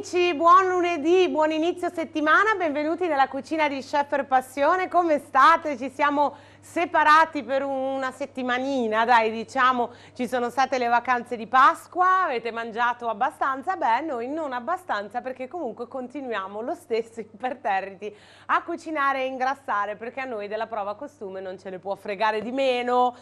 amici, buon lunedì, buon inizio settimana, benvenuti nella cucina di Chef Passione, come state? Ci siamo separati per una settimanina, dai diciamo, ci sono state le vacanze di Pasqua, avete mangiato abbastanza? Beh, noi non abbastanza perché comunque continuiamo lo stesso imperterriti a cucinare e ingrassare perché a noi della prova costume non ce ne può fregare di meno.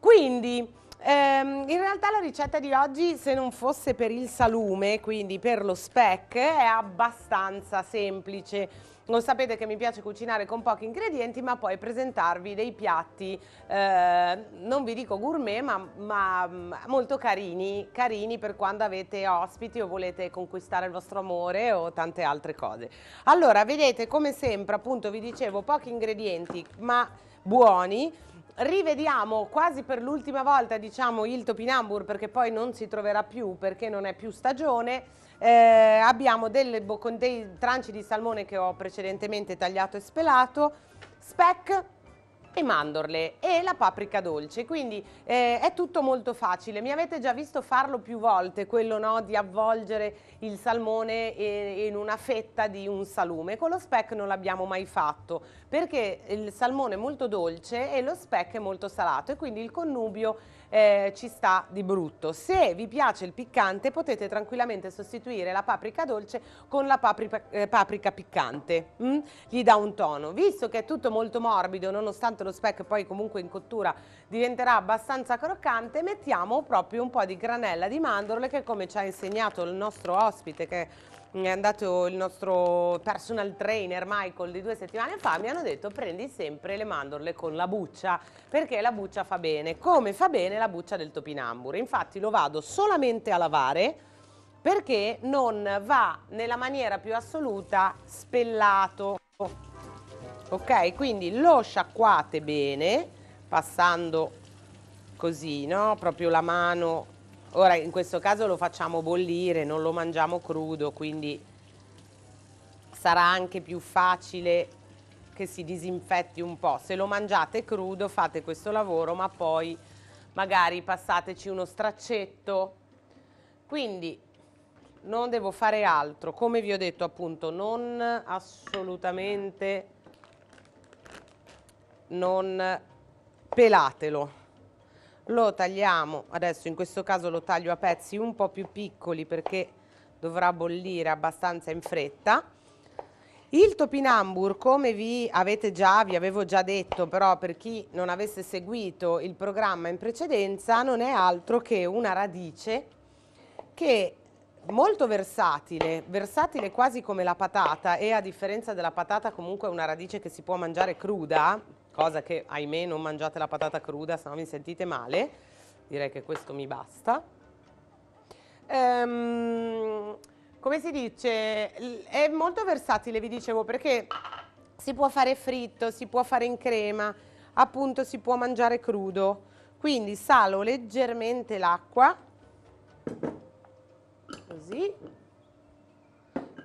Quindi, ehm, in realtà la ricetta di oggi, se non fosse per il salume, quindi per lo speck, è abbastanza semplice. Lo sapete che mi piace cucinare con pochi ingredienti, ma poi presentarvi dei piatti, eh, non vi dico gourmet, ma, ma, mm, molto carini, carini per quando avete ospiti o volete conquistare il vostro amore o tante altre cose. Allora, vedete, come sempre, appunto, vi dicevo, pochi ingredienti, ma buoni, rivediamo quasi per l'ultima volta diciamo, il Topinambur perché poi non si troverà più perché non è più stagione. Eh, abbiamo delle, con dei tranci di salmone che ho precedentemente tagliato e spelato, speck e mandorle e la paprika dolce, quindi eh, è tutto molto facile. Mi avete già visto farlo più volte, quello no, di avvolgere il salmone eh, in una fetta di un salume. Con lo speck non l'abbiamo mai fatto, perché il salmone è molto dolce e lo speck è molto salato e quindi il connubio eh, ci sta di brutto. Se vi piace il piccante potete tranquillamente sostituire la paprika dolce con la paprika, eh, paprika piccante, mm? gli dà un tono. Visto che è tutto molto morbido, nonostante lo speck poi comunque in cottura diventerà abbastanza croccante, mettiamo proprio un po' di granella di mandorle che come ci ha insegnato il nostro ospite che è è andato il nostro personal trainer Michael di due settimane fa, mi hanno detto prendi sempre le mandorle con la buccia, perché la buccia fa bene, come fa bene la buccia del topinambur. Infatti lo vado solamente a lavare perché non va nella maniera più assoluta spellato. Ok, quindi lo sciacquate bene, passando così, no? Proprio la mano Ora in questo caso lo facciamo bollire, non lo mangiamo crudo, quindi sarà anche più facile che si disinfetti un po'. Se lo mangiate crudo fate questo lavoro, ma poi magari passateci uno straccetto. Quindi non devo fare altro, come vi ho detto appunto, non assolutamente non pelatelo lo tagliamo, adesso in questo caso lo taglio a pezzi un po' più piccoli perché dovrà bollire abbastanza in fretta. Il topinambur, come vi avete già, vi avevo già detto, però per chi non avesse seguito il programma in precedenza, non è altro che una radice che è molto versatile, versatile quasi come la patata e a differenza della patata comunque è una radice che si può mangiare cruda, cosa che ahimè non mangiate la patata cruda, se no vi sentite male, direi che questo mi basta. Ehm, come si dice, è molto versatile vi dicevo perché si può fare fritto, si può fare in crema, appunto si può mangiare crudo, quindi salo leggermente l'acqua, così,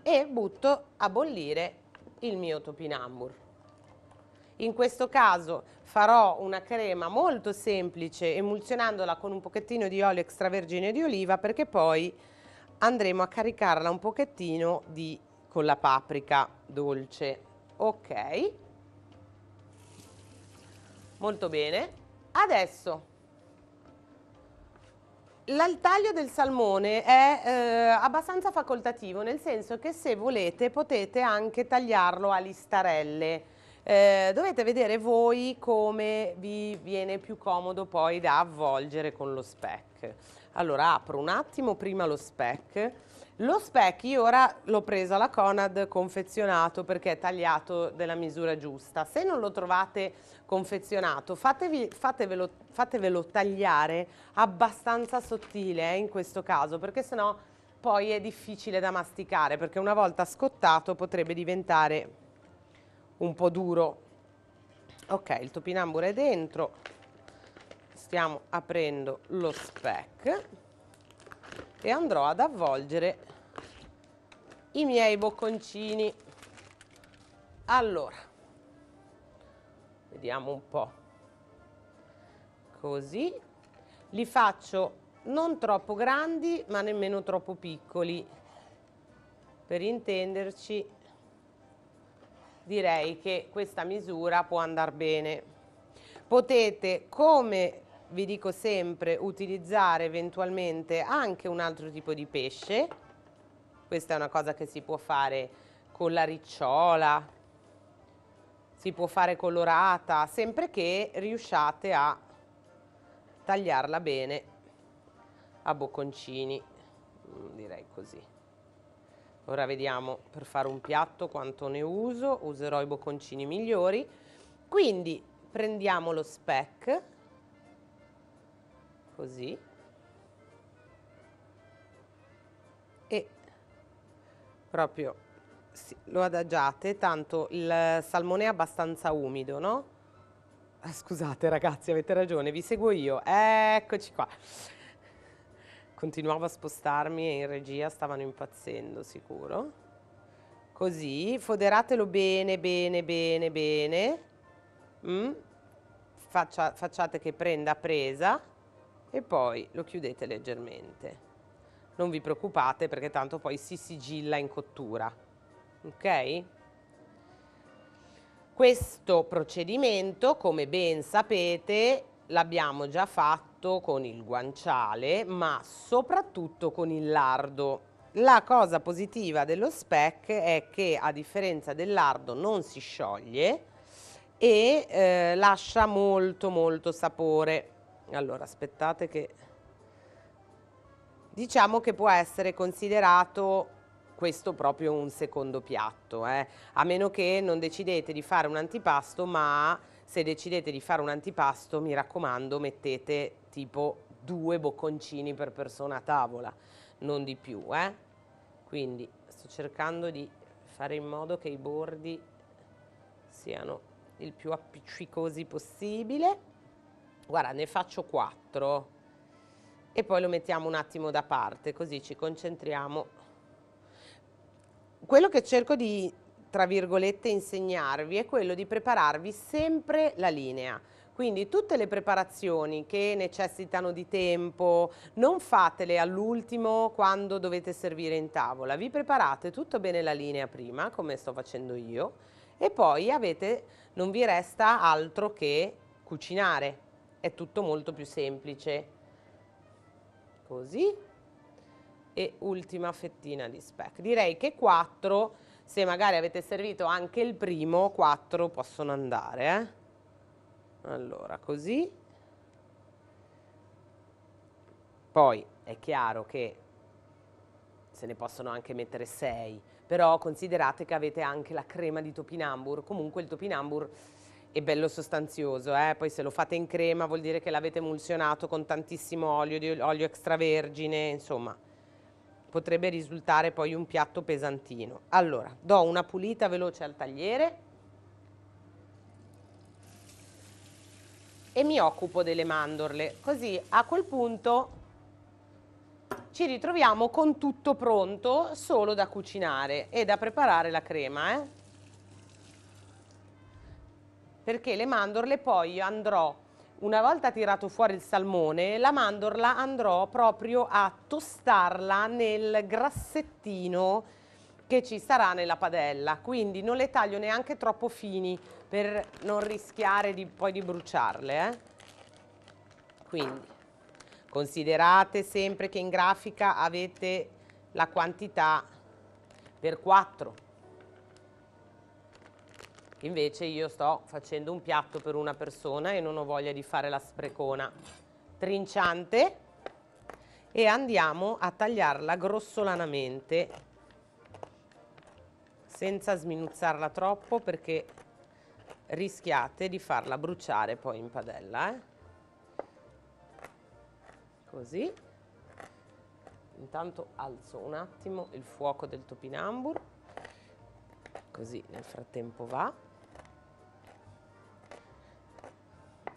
e butto a bollire il mio topinambur. In questo caso farò una crema molto semplice emulsionandola con un pochettino di olio extravergine di oliva perché poi andremo a caricarla un pochettino di, con la paprika dolce. Ok, molto bene. Adesso il taglio del salmone è eh, abbastanza facoltativo, nel senso che se volete potete anche tagliarlo a listarelle. Eh, dovete vedere voi come vi viene più comodo poi da avvolgere con lo spec. Allora apro un attimo prima lo spec. Lo spec io ora l'ho preso alla Conad confezionato perché è tagliato della misura giusta. Se non lo trovate confezionato fatevi, fatevelo, fatevelo, tagliare abbastanza sottile eh, in questo caso perché sennò poi è difficile da masticare perché una volta scottato potrebbe diventare un po' duro. Ok, il topinambur è dentro, stiamo aprendo lo spec e andrò ad avvolgere i miei bocconcini. Allora, vediamo un po', così, li faccio non troppo grandi ma nemmeno troppo piccoli, per intenderci direi che questa misura può andare bene. Potete, come vi dico sempre, utilizzare eventualmente anche un altro tipo di pesce, questa è una cosa che si può fare con la ricciola, si può fare colorata, sempre che riusciate a tagliarla bene a bocconcini, direi così. Ora vediamo per fare un piatto quanto ne uso, userò i bocconcini migliori. Quindi prendiamo lo speck, così, e proprio sì, lo adagiate, tanto il salmone è abbastanza umido, no? Ah, scusate ragazzi, avete ragione, vi seguo io. Eccoci qua. Continuavo a spostarmi e in regia stavano impazzendo sicuro. Così, foderatelo bene, bene, bene, bene. Mm. Faccia, facciate che prenda presa e poi lo chiudete leggermente. Non vi preoccupate perché tanto poi si sigilla in cottura. Ok? Questo procedimento, come ben sapete, l'abbiamo già fatto contatto con il guanciale ma soprattutto con il lardo. La cosa positiva dello spec è che a differenza del lardo non si scioglie e eh, lascia molto molto sapore. Allora aspettate che... Diciamo che può essere considerato questo proprio un secondo piatto, eh? a meno che non decidete di fare un antipasto, ma se decidete di fare un antipasto mi raccomando mettete tipo due bocconcini per persona a tavola, non di più. Eh? Quindi sto cercando di fare in modo che i bordi siano il più appiccicosi possibile. Guarda, ne faccio quattro e poi lo mettiamo un attimo da parte, così ci concentriamo. Quello che cerco di, tra virgolette, insegnarvi è quello di prepararvi sempre la linea quindi tutte le preparazioni che necessitano di tempo, non fatele all'ultimo quando dovete servire in tavola. Vi preparate tutto bene la linea prima, come sto facendo io, e poi avete, non vi resta altro che cucinare. È tutto molto più semplice. Così. E ultima fettina di speck. Direi che quattro, se magari avete servito anche il primo, quattro possono andare, eh? allora così poi è chiaro che se ne possono anche mettere 6 però considerate che avete anche la crema di topinambur comunque il topinambur è bello sostanzioso eh? poi se lo fate in crema vuol dire che l'avete emulsionato con tantissimo olio, olio extravergine insomma potrebbe risultare poi un piatto pesantino allora do una pulita veloce al tagliere e mi occupo delle mandorle. Così a quel punto ci ritroviamo con tutto pronto solo da cucinare e da preparare la crema. Eh? Perché le mandorle poi andrò, una volta tirato fuori il salmone, la mandorla andrò proprio a tostarla nel grassettino che ci sarà nella padella. Quindi non le taglio neanche troppo fini per non rischiare di, poi di bruciarle. Eh? Quindi considerate sempre che in grafica avete la quantità per 4. Invece io sto facendo un piatto per una persona e non ho voglia di fare la sprecona trinciante e andiamo a tagliarla grossolanamente senza sminuzzarla troppo perché rischiate di farla bruciare poi in padella. Eh? Così. Intanto alzo un attimo il fuoco del topinambur, così nel frattempo va.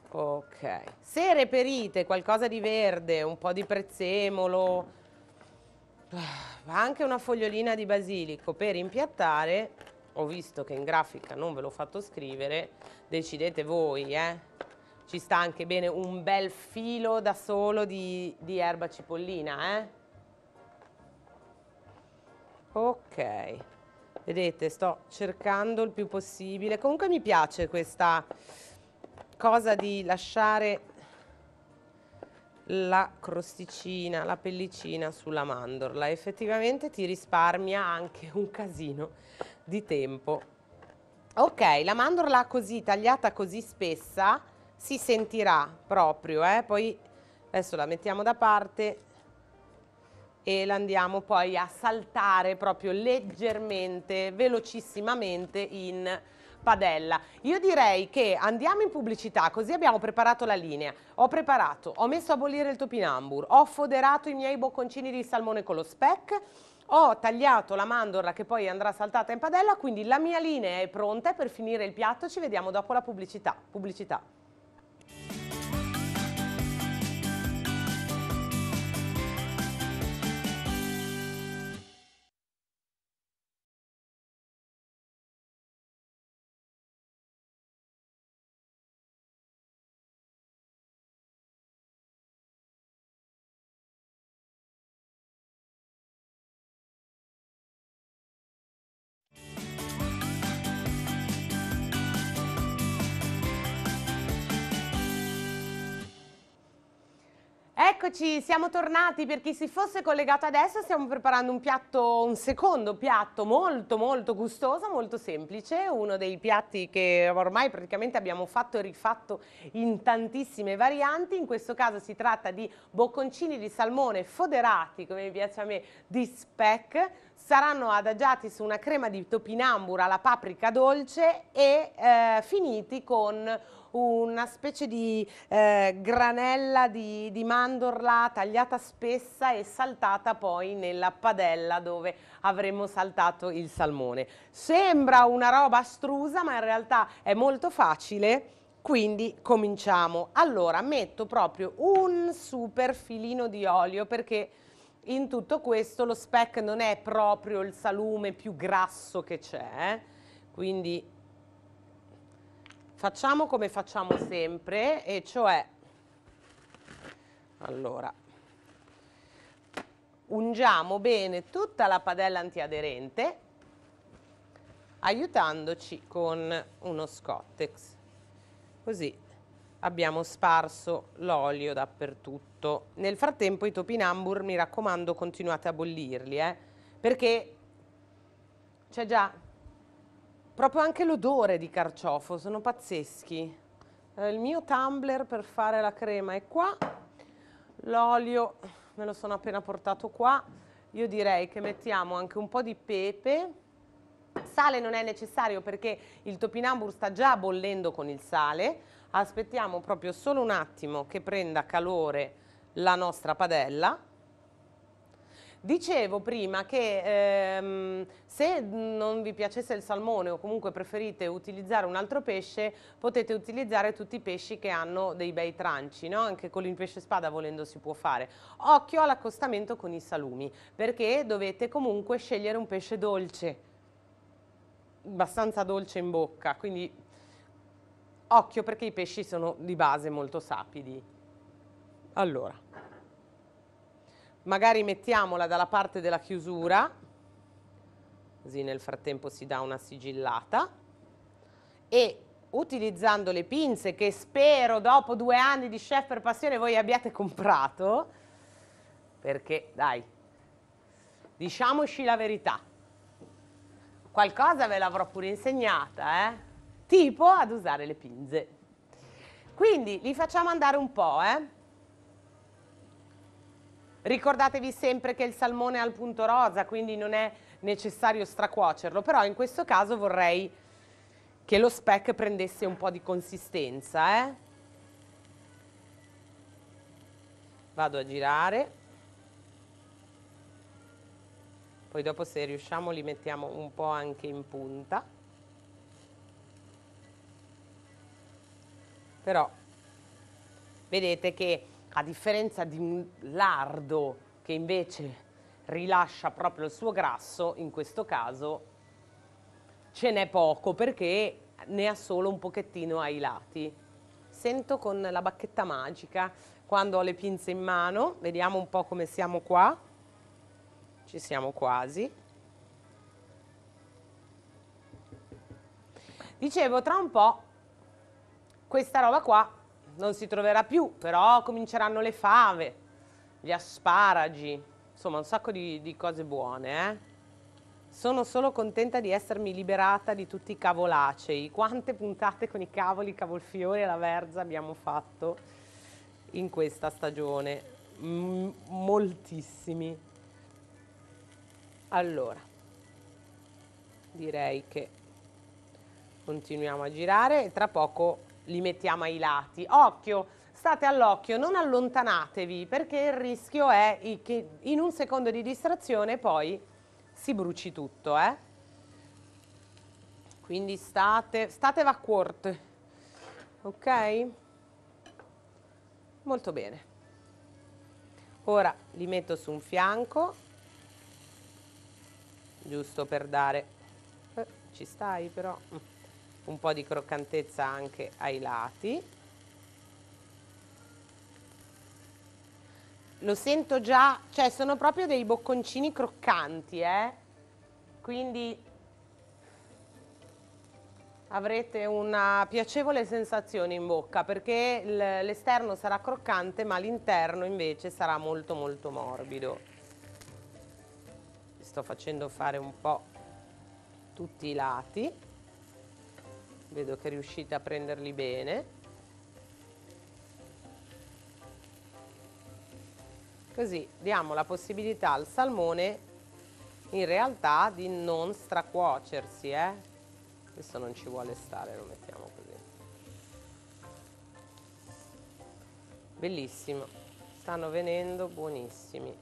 Ok, se reperite qualcosa di verde, un po' di prezzemolo, ah, anche una fogliolina di basilico per impiattare, ho visto che in grafica non ve l'ho fatto scrivere, decidete voi, eh? Ci sta anche bene un bel filo da solo di, di erba cipollina, eh? Ok, vedete sto cercando il più possibile, comunque mi piace questa cosa di lasciare la crosticina, la pellicina sulla mandorla. Effettivamente ti risparmia anche un casino di tempo. Ok, la mandorla così tagliata così spessa si sentirà proprio, eh? poi adesso la mettiamo da parte e la andiamo poi a saltare proprio leggermente, velocissimamente in padella. Io direi che andiamo in pubblicità, così abbiamo preparato la linea. Ho preparato, ho messo a bollire il topinambur, ho foderato i miei bocconcini di salmone con lo speck, ho tagliato la mandorla che poi andrà saltata in padella, quindi la mia linea è pronta per finire il piatto ci vediamo dopo la pubblicità. Pubblicità. Eccoci, siamo tornati per chi si fosse collegato adesso, stiamo preparando un piatto, un secondo piatto molto molto gustoso, molto semplice, uno dei piatti che ormai praticamente abbiamo fatto e rifatto in tantissime varianti, in questo caso si tratta di bocconcini di salmone foderati, come piace a me, di speck, saranno adagiati su una crema di topinambura alla paprika dolce e eh, finiti con una specie di eh, granella di, di mandorla tagliata spessa e saltata poi nella padella dove avremmo saltato il salmone. Sembra una roba astrusa ma in realtà è molto facile quindi cominciamo. Allora metto proprio un super filino di olio perché in tutto questo lo speck non è proprio il salume più grasso che c'è, eh. quindi Facciamo come facciamo sempre, e cioè, allora, ungiamo bene tutta la padella antiaderente aiutandoci con uno scottex. Così abbiamo sparso l'olio dappertutto. Nel frattempo i topinambur, mi raccomando, continuate a bollirli, eh, perché c'è già Proprio anche l'odore di carciofo, sono pazzeschi. Il mio tumbler per fare la crema è qua, l'olio me lo sono appena portato qua, io direi che mettiamo anche un po' di pepe, sale non è necessario perché il topinambur sta già bollendo con il sale, aspettiamo proprio solo un attimo che prenda calore la nostra padella Dicevo prima che ehm, se non vi piacesse il salmone o comunque preferite utilizzare un altro pesce, potete utilizzare tutti i pesci che hanno dei bei tranci, no? anche con il pesce spada volendo si può fare. Occhio all'accostamento con i salumi, perché dovete comunque scegliere un pesce dolce, abbastanza dolce in bocca, quindi occhio perché i pesci sono di base molto sapidi. Allora, magari mettiamola dalla parte della chiusura, così nel frattempo si dà una sigillata, e utilizzando le pinze che spero dopo due anni di chef per passione voi abbiate comprato, perché dai, diciamoci la verità, qualcosa ve l'avrò pure insegnata, eh? tipo ad usare le pinze. Quindi li facciamo andare un po', eh? Ricordatevi sempre che il salmone è al punto rosa, quindi non è necessario stracuocerlo, però in questo caso vorrei che lo speck prendesse un po' di consistenza. Eh? Vado a girare. Poi dopo se riusciamo li mettiamo un po' anche in punta. Però vedete che a differenza di un lardo che invece rilascia proprio il suo grasso, in questo caso ce n'è poco perché ne ha solo un pochettino ai lati. Sento con la bacchetta magica quando ho le pinze in mano, vediamo un po' come siamo qua, ci siamo quasi. Dicevo, tra un po' questa roba qua non si troverà più, però cominceranno le fave, gli asparagi, insomma un sacco di, di cose buone. Eh? Sono solo contenta di essermi liberata di tutti i cavolacei. Quante puntate con i cavoli, cavolfiori e la verza abbiamo fatto in questa stagione? M moltissimi. Allora, direi che continuiamo a girare e tra poco li mettiamo ai lati. Occhio, state all'occhio, non allontanatevi perché il rischio è che in un secondo di distrazione poi si bruci tutto. Eh? Quindi state, state va corte, ok? Molto bene. Ora li metto su un fianco, giusto per dare... Eh, ci stai però un po' di croccantezza anche ai lati. Lo sento già, cioè sono proprio dei bocconcini croccanti, eh? quindi avrete una piacevole sensazione in bocca perché l'esterno sarà croccante ma l'interno invece sarà molto molto morbido. Sto facendo fare un po' tutti i lati vedo che è riuscita a prenderli bene così diamo la possibilità al salmone in realtà di non stracuocersi eh? questo non ci vuole stare lo mettiamo così bellissimo stanno venendo buonissimi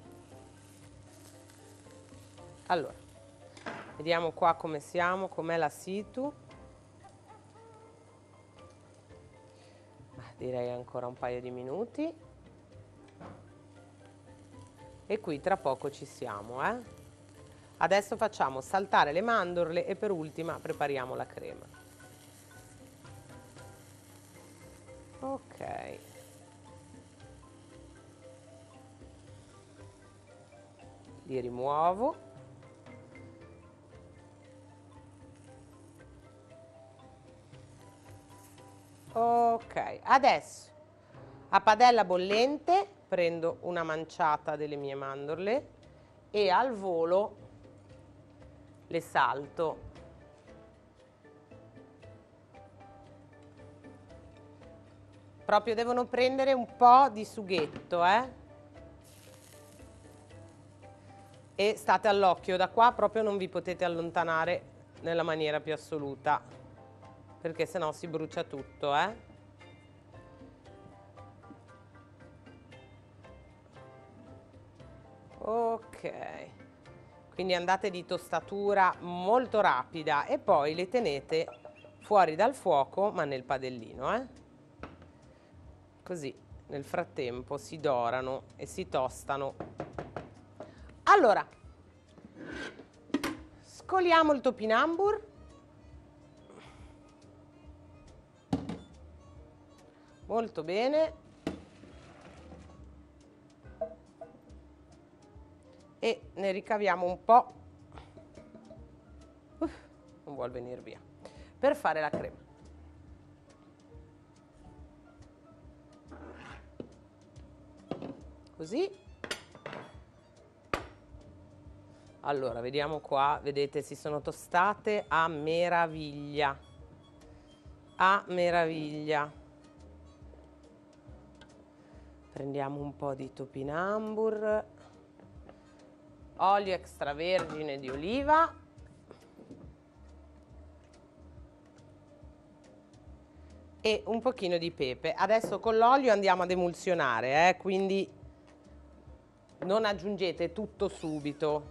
allora vediamo qua come siamo com'è la situ direi ancora un paio di minuti e qui tra poco ci siamo eh? adesso facciamo saltare le mandorle e per ultima prepariamo la crema ok li rimuovo Ok, adesso a padella bollente prendo una manciata delle mie mandorle e al volo le salto. Proprio devono prendere un po' di sughetto, eh? E state all'occhio, da qua proprio non vi potete allontanare nella maniera più assoluta perché sennò si brucia tutto, eh? Ok, quindi andate di tostatura molto rapida e poi le tenete fuori dal fuoco ma nel padellino, eh? Così nel frattempo si dorano e si tostano. Allora, scoliamo il topinambur molto bene e ne ricaviamo un po' Uff, non vuol venire via per fare la crema così allora vediamo qua vedete si sono tostate a meraviglia a meraviglia Prendiamo un po' di topinambur, olio extravergine di oliva, e un pochino di pepe. Adesso con l'olio andiamo ad emulsionare, eh? quindi non aggiungete tutto subito,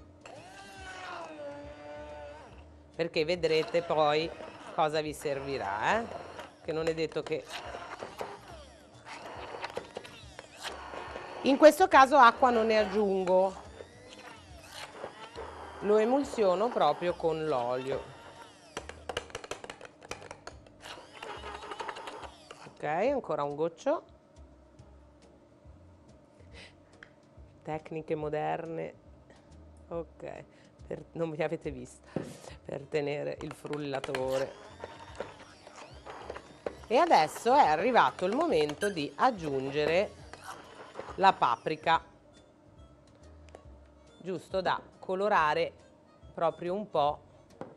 perché vedrete poi cosa vi servirà, eh? che non è detto che In questo caso acqua non ne aggiungo, lo emulsiono proprio con l'olio. Ok, ancora un goccio. Tecniche moderne. Ok, per, non mi avete visto per tenere il frullatore. E adesso è arrivato il momento di aggiungere la paprika, giusto da colorare proprio un po'.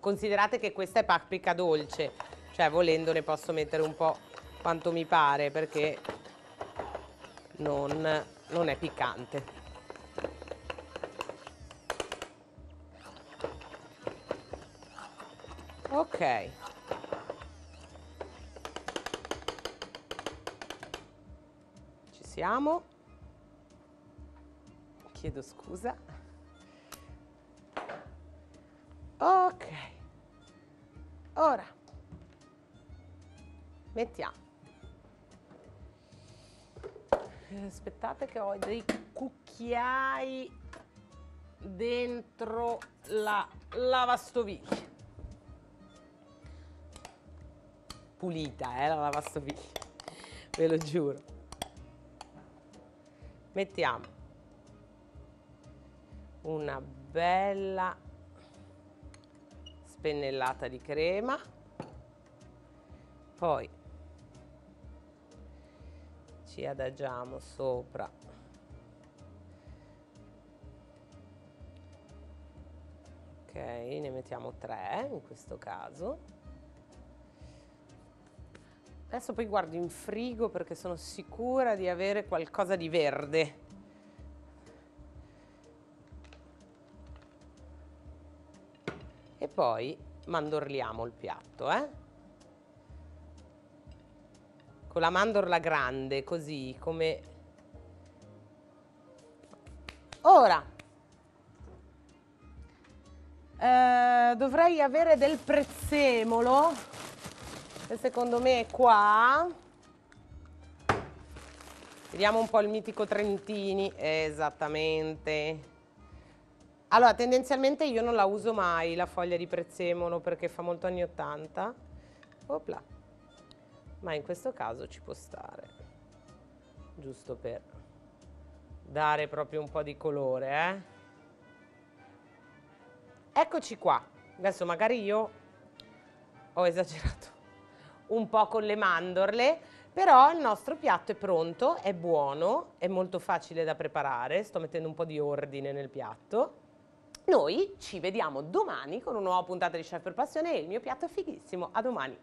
Considerate che questa è paprika dolce, cioè volendo ne posso mettere un po' quanto mi pare perché non, non è piccante. Ok. Ci siamo chiedo scusa ok ora mettiamo aspettate che ho dei cucchiai dentro la lavastoviglie pulita eh la lavastoviglie ve lo giuro mettiamo una bella spennellata di crema poi ci adagiamo sopra ok ne mettiamo tre in questo caso adesso poi guardo in frigo perché sono sicura di avere qualcosa di verde e poi mandorliamo il piatto, eh? Con la mandorla grande, così come... Ora! Eh, dovrei avere del prezzemolo, che secondo me è qua. Vediamo un po' il mitico Trentini, esattamente. Allora, tendenzialmente io non la uso mai la foglia di prezzemolo perché fa molto anni 80. Opla. Ma in questo caso ci può stare. Giusto per dare proprio un po' di colore, eh? Eccoci qua. Adesso magari io ho esagerato un po' con le mandorle, però il nostro piatto è pronto, è buono, è molto facile da preparare. Sto mettendo un po' di ordine nel piatto. Noi ci vediamo domani con una nuova puntata di Chef per Passione e il mio piatto è fighissimo. A domani!